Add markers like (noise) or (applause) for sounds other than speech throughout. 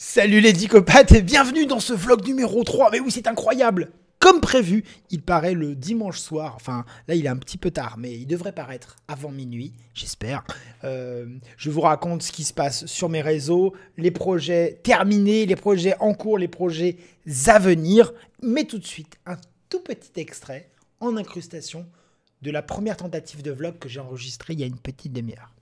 Salut les dicopathes et bienvenue dans ce vlog numéro 3. Mais oui, c'est incroyable. Comme prévu, il paraît le dimanche soir. Enfin, là, il est un petit peu tard, mais il devrait paraître avant minuit, j'espère. Euh, je vous raconte ce qui se passe sur mes réseaux, les projets terminés, les projets en cours, les projets à venir. Mais tout de suite, un tout petit extrait en incrustation de la première tentative de vlog que j'ai enregistrée il y a une petite demi-heure.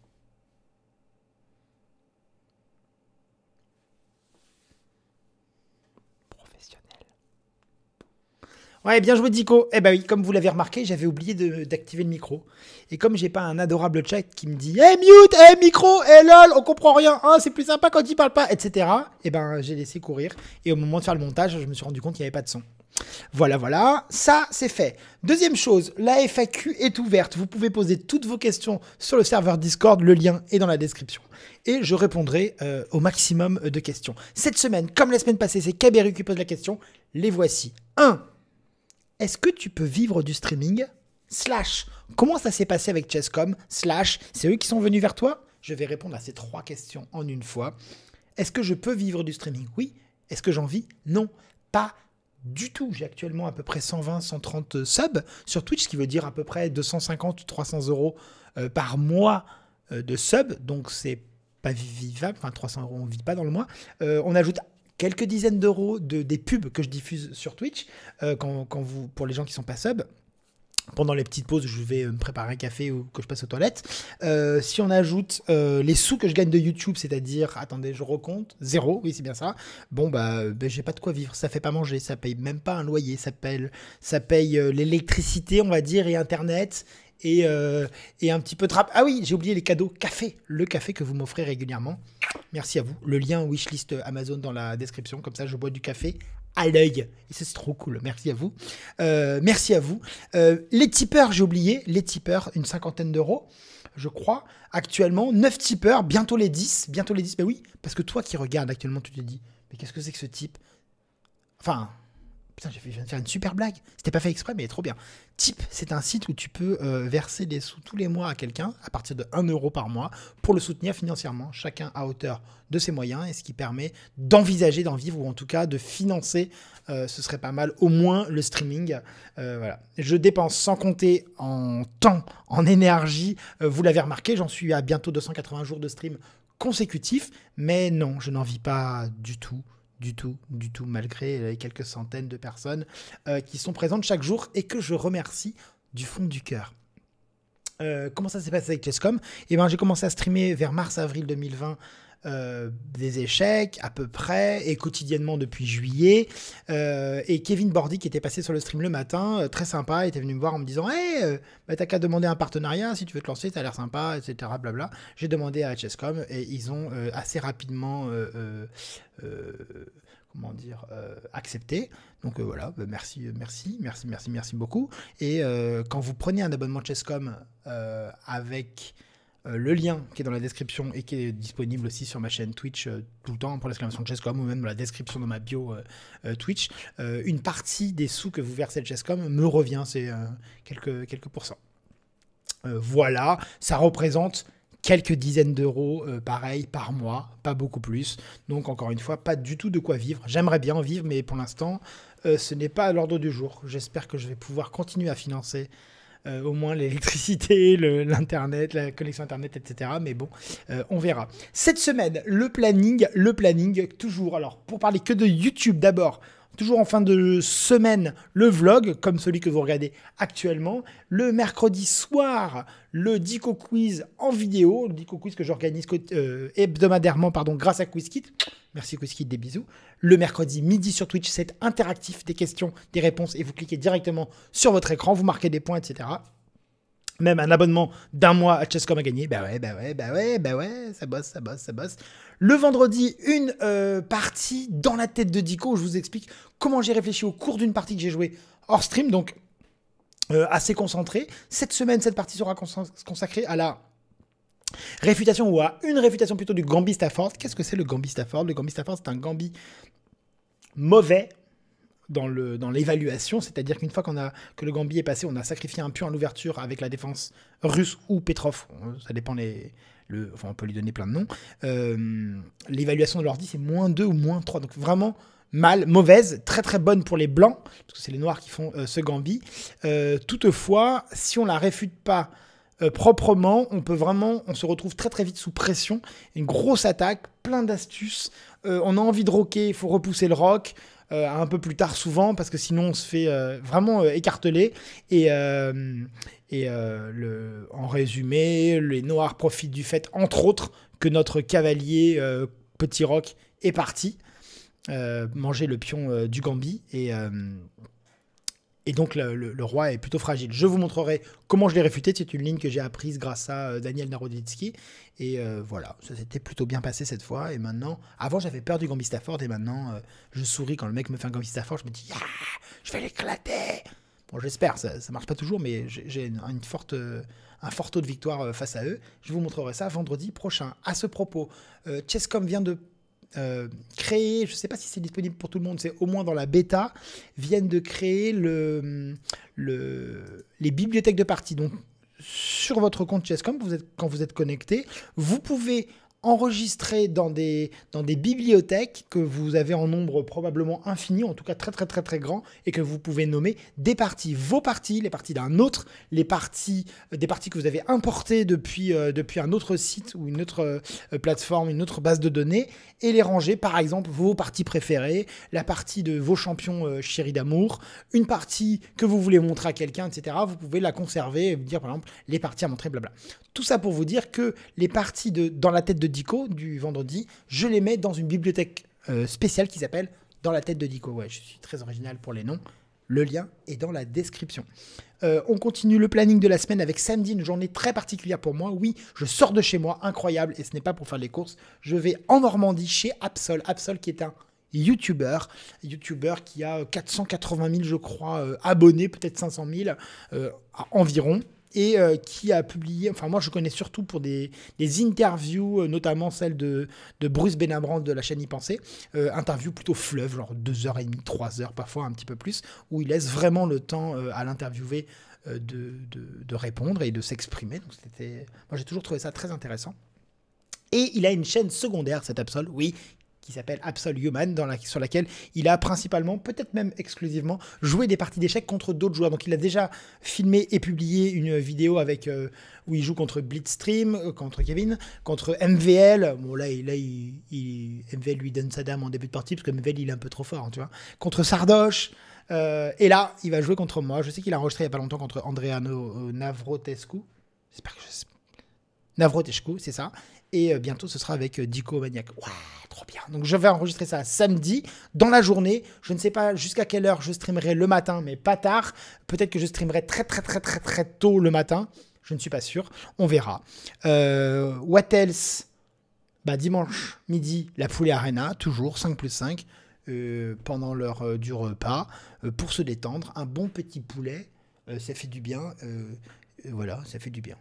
Ouais, bien joué Dico. Eh ben oui, comme vous l'avez remarqué, j'avais oublié d'activer le micro. Et comme j'ai pas un adorable chat qui me dit "Eh hey, mute, hey, eh, micro, eh hey, lol, on comprend rien, hein, c'est plus sympa quand il parle pas", etc. Eh ben j'ai laissé courir et au moment de faire le montage, je me suis rendu compte qu'il n'y avait pas de son. Voilà, voilà, ça c'est fait. Deuxième chose, la FAQ est ouverte. Vous pouvez poser toutes vos questions sur le serveur Discord, le lien est dans la description. Et je répondrai euh, au maximum de questions. Cette semaine, comme la semaine passée, c'est KBRU qui pose la question. Les voici. 1 est-ce que tu peux vivre du streaming Slash, comment ça s'est passé avec Chesscom Slash, c'est eux qui sont venus vers toi Je vais répondre à ces trois questions en une fois. Est-ce que je peux vivre du streaming Oui. Est-ce que j'en vis Non. Pas du tout. J'ai actuellement à peu près 120, 130 subs sur Twitch, ce qui veut dire à peu près 250 300 euros euh, par mois euh, de subs. Donc c'est pas vivable. Enfin, 300 euros, on ne vit pas dans le mois. Euh, on ajoute quelques dizaines d'euros de, des pubs que je diffuse sur Twitch euh, quand, vous, pour les gens qui sont pas sub pendant les petites pauses, je vais me préparer un café ou que je passe aux toilettes. Euh, si on ajoute euh, les sous que je gagne de YouTube, c'est-à-dire, attendez, je recompte, zéro, oui, c'est bien ça. Bon, bah, ben, j'ai pas de quoi vivre, ça fait pas manger, ça paye même pas un loyer, ça paye, ça paye l'électricité, on va dire, et Internet, et, un petit peu de Ah oui, j'ai oublié les cadeaux, café, le café que vous m'offrez régulièrement. Merci à vous. Le lien wishlist Amazon dans la description, comme ça je bois du café à l'œil. Et c'est trop cool. Merci à vous. Euh, merci à vous. Euh, les tipeurs, j'ai oublié. Les tipeurs, une cinquantaine d'euros, je crois. Actuellement, 9 tipeurs, bientôt les 10. Bientôt les 10. Mais oui, parce que toi qui regardes actuellement, tu te dis, mais qu'est-ce que c'est que ce type Enfin, Putain, je viens de faire une super blague. C'était pas fait exprès, mais trop bien. Type, c'est un site où tu peux euh, verser des sous tous les mois à quelqu'un à partir de 1 euro par mois pour le soutenir financièrement, chacun à hauteur de ses moyens, et ce qui permet d'envisager d'en vivre ou en tout cas de financer. Euh, ce serait pas mal, au moins le streaming. Euh, voilà. Je dépense sans compter en temps, en énergie. vous l'avez remarqué, j'en suis à bientôt 280 jours de stream consécutif, mais non, je n'en vis pas du tout du tout, du tout, malgré les quelques centaines de personnes euh, qui sont présentes chaque jour et que je remercie du fond du cœur. Euh, comment ça s'est passé avec Chesscom Eh bien, j'ai commencé à streamer vers mars-avril 2020 euh, des échecs à peu près, et quotidiennement depuis juillet. Euh, et Kevin Bordy, qui était passé sur le stream le matin, euh, très sympa, était venu me voir en me disant Hey, bah, t'as qu'à demander un partenariat si tu veux te lancer, t'as l'air sympa, etc. Blabla. J'ai demandé à HSCOM et ils ont assez rapidement comment dire, accepté. Donc voilà, bah, merci, merci, merci, merci, merci beaucoup. Et quand vous prenez un abonnement Chesscom avec euh, le lien qui est dans la description et qui est disponible aussi sur ma chaîne Twitch euh, tout le temps pour l'exclamation Chesscom ou même dans la description de ma bio euh, Twitch. une partie des sous que vous versez de Chesscom me revient, c'est quelques, quelques pourcents. voilà, ça représente quelques dizaines d'euros, pareil, par mois, pas beaucoup plus. Donc, encore une fois, pas du tout de quoi vivre. J'aimerais bien en vivre, mais pour l'instant, ce n'est pas à l'ordre du jour. J'espère que je vais pouvoir continuer à financer euh, au moins l'électricité, (laughs) l'internet, la connexion internet, etc. Mais bon, euh, on verra. Cette semaine, le planning, le planning toujours. Alors pour parler que de YouTube d'abord, toujours en fin de semaine, le vlog, comme celui que vous regardez actuellement. Le mercredi soir, le Dico Quiz en vidéo, le Dico Quiz que j'organise euh, hebdomadairement pardon, grâce à QuizKit. Merci QuizKit, des bisous. Le mercredi midi sur Twitch, c'est interactif, des questions, des réponses, et vous cliquez directement sur votre écran, vous marquez des points, etc même un abonnement d'un mois à Chesscom a gagné, Bah ouais, bah ouais, bah ouais, bah ouais, ça bosse, ça bosse, ça bosse. Le vendredi, une euh, partie dans la tête de Dico où je vous explique comment j'ai réfléchi au cours d'une partie que j'ai jouée hors stream, donc euh, assez concentré. Cette semaine, cette partie sera consacrée à la réfutation ou à une réfutation plutôt du Gambit Stafford. Qu'est-ce que c'est le Gambit Stafford Le Gambit Stafford, c'est un Gambi mauvais dans l'évaluation, dans c'est-à-dire qu'une fois qu'on a que le gambi est passé, on a sacrifié un pion en ouverture avec la défense russe ou Petrov, euh, ça dépend les, le, enfin on peut lui donner plein de noms. Euh, l'évaluation de l'ordi c'est moins 2 ou moins 3, donc vraiment mal, mauvaise, très très bonne pour les blancs, parce que c'est les noirs qui font euh, ce gambi. toutefois, si on la réfute pas proprement, on peut vraiment, on se retrouve très très vite sous pression, une grosse attaque, plein d'astuces, on a envie de rocker, il faut repousser le rock, euh, un peu plus tard souvent, parce que sinon on se fait euh, vraiment euh, écarteler. Et, en résumé, les Noirs profitent du fait, entre autres, que notre cavalier Petit Roc est parti manger le pion du Gambie. Et et donc le, roi est plutôt fragile. Je vous montrerai comment je l'ai réfuté. C'est une ligne que j'ai apprise grâce à euh, Daniel Naroditsky. Et euh, voilà, ça s'était plutôt bien passé cette fois. Et maintenant, avant j'avais peur du Gambit et maintenant euh, je souris quand le mec me fait un Gambit Je me dis, ah, je vais l'éclater. Bon, j'espère, ça, ne marche pas toujours, mais j'ai une, forte, un fort taux de victoire face à eux. Je vous montrerai ça vendredi prochain. À ce propos, Chesscom vient de euh, créer, créé, je ne sais pas si c'est disponible pour tout le monde, c'est au moins dans la bêta, viennent de créer les bibliothèques de parties. Donc, sur votre compte Chesscom, vous êtes, quand vous êtes connecté, vous pouvez enregistrer dans des, dans des bibliothèques que vous avez en nombre probablement infini, en tout cas très très très très grand, et que vous pouvez nommer des parties, vos parties, les parties d'un autre, les parties, euh, des parties que vous avez importées depuis, euh, depuis un autre site ou une autre euh, plateforme, une autre base de données, et les ranger, par exemple, vos parties préférées, la partie de vos champions chéris d'amour, une partie que vous voulez montrer à quelqu'un, etc. Vous pouvez la conserver et dire, par exemple, les parties à montrer, blabla. Tout ça pour vous dire que les parties de, dans la tête de Dico du vendredi, je les mets dans une bibliothèque euh, spéciale qui s'appelle Dans la tête de Dico. Ouais, je suis très original pour les noms. Le lien est dans la description. Euh, on continue le planning de la semaine avec samedi, une journée très particulière pour moi. Oui, je sors de chez moi, incroyable, et ce n'est pas pour faire les courses. Je vais en Normandie chez Absol. Absol qui est un YouTuber, youtubeur qui a 480 euh, 000, je crois, abonnés, peut-être 500 000 environ et euh, qui a publié, enfin moi je connais surtout pour des, interviews, euh, notamment celle de, de Bruce Benabran de la chaîne Y Penser, euh, interview plutôt fleuve, genre 2h30, 3h parfois un petit peu plus, où il laisse vraiment le temps à l'interviewé de, de, répondre et de s'exprimer. Donc c'était, moi j'ai toujours trouvé ça très intéressant. Et il a une chaîne secondaire, cet Absol, oui, qui s'appelle Absol Human, dans la, sur laquelle il a principalement, peut-être même exclusivement, joué des parties d'échecs contre d'autres joueurs. Donc il a déjà filmé et publié une vidéo avec euh, où il joue contre Blitzstream, euh, contre Kevin, contre MVL. Bon là, là il, MVL lui donne sa dame en début de partie parce que MVL il est un peu trop fort, tu vois. Contre Sardoche. Euh, et là, il va jouer contre moi. Je sais qu'il a enregistré il n'y a pas longtemps contre Andreano Navrotescu. J'espère que je Navrotescu, c'est ça. Et euh, bientôt, ce sera avec euh, Dico Maniac. Waouh, trop bien. Donc, je vais enregistrer ça samedi, dans la journée. Je ne sais pas jusqu'à quelle heure je streamerai le matin, mais pas tard. Peut-être que je streamerai très, très, très, très, très tôt le matin. Je ne suis pas sûr. On verra. Euh, what else bah, Dimanche midi, la poulet arena, toujours 5 plus 5, pendant l'heure du repas, pour se détendre. Un bon petit poulet, ça fait du bien. voilà, ça fait du bien.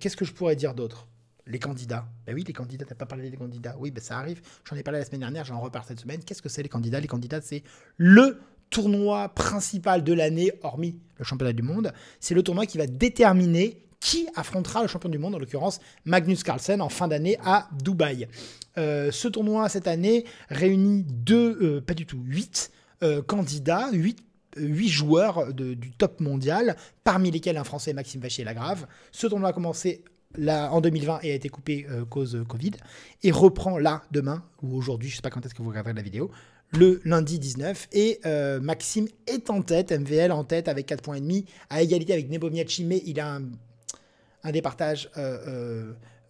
Qu'est-ce que je pourrais dire d'autre les candidats. Ben oui, les candidats, t'as pas parlé des candidats. Oui, ben ça arrive. J'en ai parlé la semaine dernière, j'en repars cette semaine. Qu'est-ce que c'est les candidats Les candidats, c'est le tournoi principal de l'année, hormis le championnat du monde. C'est le tournoi qui va déterminer qui affrontera le champion du monde, en l'occurrence Magnus Carlsen, en fin d'année à Dubaï. Euh, ce tournoi, cette année, réunit deux, euh, pas du tout, huit euh, candidats, huit joueurs du top mondial, parmi lesquels un Français, Maxime Vachier-Lagrave. Ce tournoi a commencé là, en 2020 et a été coupé euh, cause euh, Covid, et reprend là, demain, ou aujourd'hui, je sais pas quand est-ce que vous regarderez la vidéo, le lundi 19. Et euh, Maxime est en tête, MVL en tête avec 4 points et demi, à égalité avec Nebomiachi, mais il a un, départage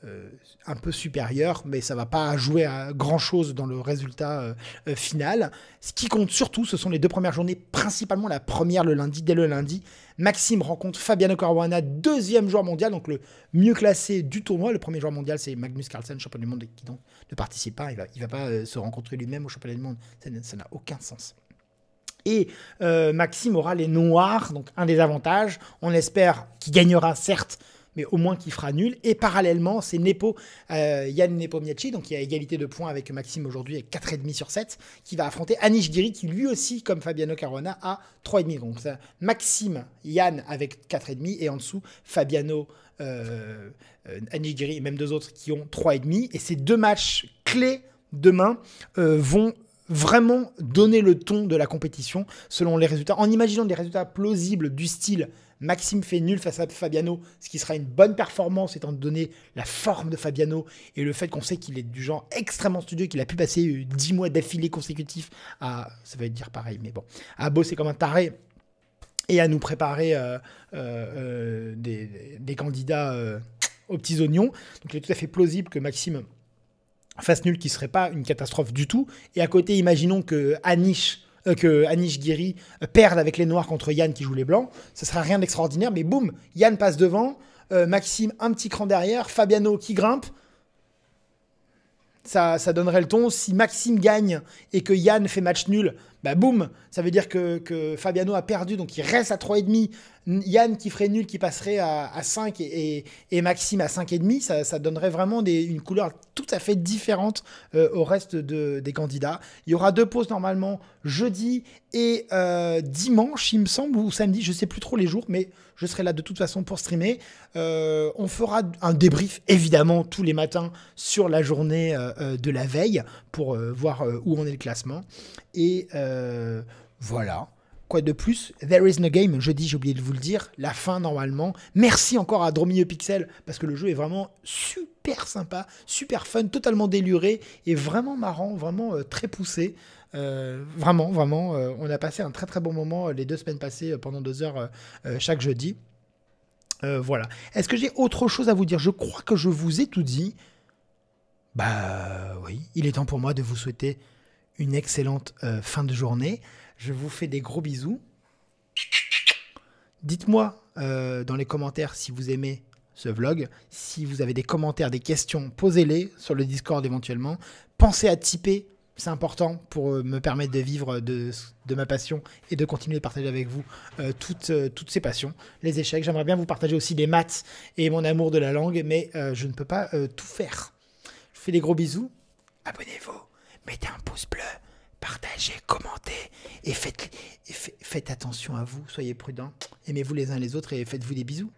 euh, un peu supérieur, mais ça va pas jouer à grand chose dans le résultat euh, euh, final. Ce qui compte surtout, ce sont les deux premières journées, principalement la première le lundi, dès le lundi. Maxime rencontre Fabiano Caruana, deuxième joueur mondial, donc le mieux classé du tournoi. Le premier joueur mondial, c'est Magnus Carlsen, champion du monde, qui donc ne participe pas. Il va, il va pas se rencontrer lui-même au championnat du monde. Ça n'a aucun sens. Et Maxime aura les noirs, donc un des avantages. On espère qu'il gagnera, certes, mais au moins qui fera nul. Et parallèlement, c'est Nepo, euh, Yann Yann Nepomiachi, donc il a égalité de points avec Maxime aujourd'hui, avec 4,5 sur 7, qui va affronter Anish Giri, qui lui aussi, comme Fabiano Carona, a 3,5. Donc ça, Maxime, Yann avec 4,5, et en dessous, Fabiano. Euh, euh, Anish Giri et même deux autres qui ont 3,5. Et ces deux matchs clés demain vont vraiment donner le ton de la compétition selon les résultats, en imaginant des résultats plausibles du style Maxime fait nul face à Fabiano, ce qui sera une bonne performance étant donné la forme de Fabiano et le fait qu'on sait qu'il est du genre extrêmement studieux, qu'il a pu passer 10 euh, mois d'affilée consécutifs à, ça être dire pareil, mais bon, à bosser comme un taré et à nous préparer euh, euh, des, des, candidats aux petits oignons. Donc il est tout à fait plausible que Maxime face nulle qui serait pas une catastrophe du tout. Et à côté, imaginons que Anish, euh, que Anish Giri euh, perde avec les noirs contre Yann qui joue les blancs. Ce sera rien d'extraordinaire, mais boum, Yann passe devant, euh, Maxime un petit cran derrière, Fabiano qui grimpe. Ça, ça donnerait le ton. Si Maxime gagne et que Yann fait match nul, bah boum, ça veut dire que, Fabiano a perdu, donc il reste à 3,5. Yann qui ferait nul, qui passerait à, 5 et, Maxime à 5,5, ça, ça donnerait vraiment une couleur tout à fait différente euh, au reste des candidats. Il y aura deux pauses normalement jeudi et euh, dimanche, il me semble, ou samedi, je sais plus trop les jours, mais je serai là de toute façon pour streamer. Euh, on fera un débrief évidemment tous les matins sur la journée de la veille pour voir où on est le classement. Et. Euh, voilà. Quoi de plus There is no game, jeudi, j'ai oublié de vous le dire, la fin normalement. Merci encore à Dromio Pixel, parce que le jeu est vraiment super sympa, super fun, totalement déluré, et vraiment marrant, vraiment euh, très poussé. Euh, vraiment, vraiment, on a passé un très très bon moment les deux semaines passées pendant deux heures chaque jeudi. voilà. Est-ce que j'ai autre chose à vous dire Je crois que je vous ai tout dit. Bah oui, il est temps pour moi de vous souhaiter une excellente euh, fin de journée. Je vous fais des gros bisous. Dites-moi euh, dans les commentaires si vous aimez ce vlog. Si vous avez des commentaires, des questions, posez-les sur le Discord éventuellement. Pensez à typer, c'est important pour euh, me permettre de vivre de, ma passion et de continuer de partager avec vous toutes, toutes ces passions. Les échecs, j'aimerais bien vous partager aussi les maths et mon amour de la langue, mais je ne peux pas tout faire. Je fais des gros bisous, abonnez-vous mettez un pouce bleu, partagez, commentez et faites, faites attention à vous, soyez prudents, aimez-vous les uns les autres et faites-vous des bisous.